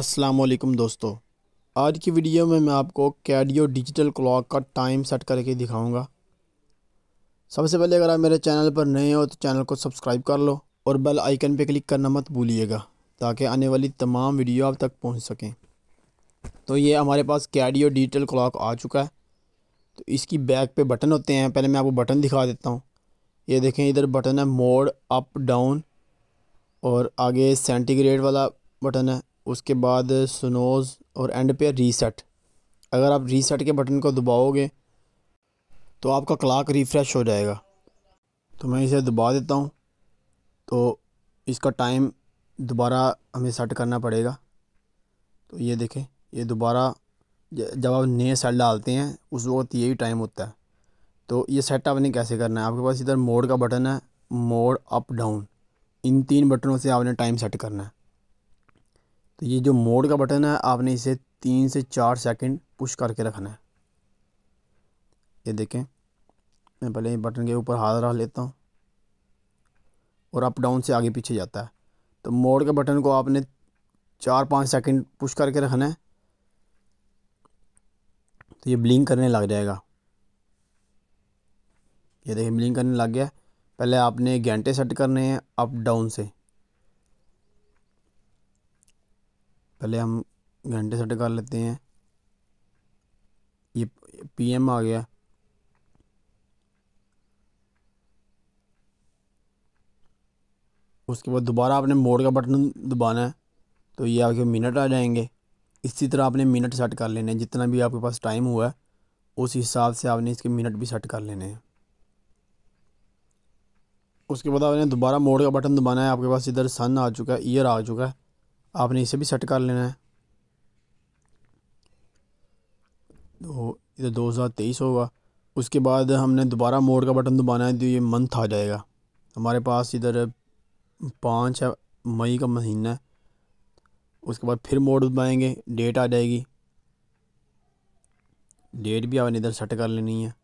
असलकम दोस्तों आज की वीडियो में मैं आपको कैडियो डिजिटल क्लॉक का टाइम सेट करके दिखाऊंगा सबसे पहले अगर आप मेरे चैनल पर नए हो तो चैनल को सब्सक्राइब कर लो और बेल आइकन पर क्लिक करना मत भूलिएगा ताकि आने वाली तमाम वीडियो आप तक पहुंच सकें तो ये हमारे पास कैडियो डिजिटल क्लॉक आ चुका है तो इसकी बैक पर बटन होते हैं पहले मैं आपको बटन दिखा देता हूँ ये देखें इधर बटन है मोड अप डाउन और आगे सेंटीग्रेड वाला बटन है उसके बाद स्नोज़ और एंड पे रीसेट अगर आप रीसेट के बटन को दबाओगे तो आपका क्लाक रिफ़्रेश हो जाएगा तो मैं इसे दबा देता हूँ तो इसका टाइम दोबारा हमें सेट करना पड़ेगा तो ये देखें ये दोबारा जब आप नए सेट डालते हैं उस वक्त यही टाइम होता है तो ये सेट आपने कैसे करना है आपके पास इधर मोड का बटन है मोड अप डाउन इन तीन बटनों से आपने टाइम सेट करना है तो ये जो मोड का बटन है आपने इसे तीन से चार सेकंड पुश करके रखना है ये देखें मैं पहले बटन के ऊपर हाथ रख लेता हूँ और अप डाउन से आगे पीछे जाता है तो मोड के बटन को आपने चार पाँच सेकंड पुश करके रखना है तो ये ब्लिंक करने लग जाएगा ये देखें ब्लिंक करने लग गया पहले आपने घंटे सेट करने हैं अप डाउन से पहले हम घंटे सेट कर लेते हैं ये पीएम आ गया उसके बाद दोबारा आपने मोड का बटन दबाना है तो ये आपके मिनट आ जाएंगे इसी तरह आपने मिनट सेट कर लेने हैं जितना भी आपके पास टाइम हुआ है उस हिसाब से आपने इसके मिनट भी सेट कर लेने हैं उसके बाद आपने दोबारा मोड का बटन दबाना है आपके पास इधर सन आ चुका है ईयर आ चुका है आपने इसे भी सेट कर लेना है तो इधर तो दो हज़ार तेईस होगा उसके बाद हमने दोबारा मोड का बटन दबाना है तो ये मंथ आ जाएगा हमारे पास इधर पाँच है मई का महीना है उसके बाद फिर मोड दबाएंगे डेट आ जाएगी डेट भी आपने इधर सेट कर लेनी है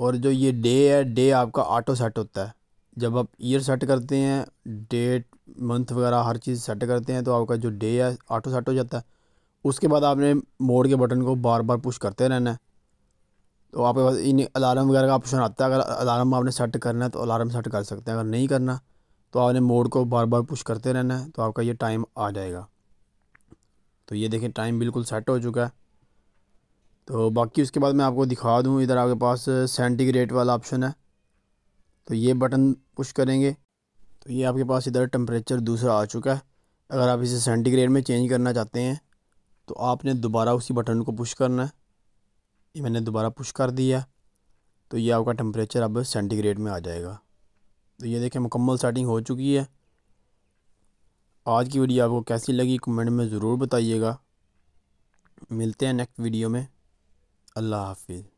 और जो ये डे है डे आपका ऑटो सेट होता है जब आप ईयर सेट करते हैं डेट मंथ वगैरह हर चीज़ सेट करते हैं तो आपका जो डे है ऑटो सेट हो जाता है उसके बाद आपने मोड के बटन को बार बार पुश करते रहना है तो आपके पास इन अलार्म वगैरह का ऑप्शन आता है अगर अलार्म आपने सेट करना है तो अलार्म सेट कर सकते हैं अगर नहीं करना तो आपने मोड को बार बार पुश करते रहना है तो आपका ये टाइम आ जाएगा तो ये देखें टाइम बिल्कुल सेट हो चुका है तो बाकी उसके बाद मैं आपको दिखा दूँ इधर आपके पास सेंटीग्रेड वाला ऑप्शन है तो ये बटन पुश करेंगे तो ये आपके पास इधर टेम्परेचर दूसरा आ चुका है अगर आप इसे सेंटीग्रेड में चेंज करना चाहते हैं तो आपने दोबारा उसी बटन को पुश करना है ये मैंने दोबारा पुश कर दिया तो ये आपका टेम्परेचर अब सेंटीग्रेड में आ जाएगा तो ये देखें मुकम्मल सेटिंग हो चुकी है आज की वीडियो आपको कैसी लगी कमेंट में ज़रूर बताइएगा मिलते हैं नेक्स्ट वीडियो में अल्लाह हाफिज़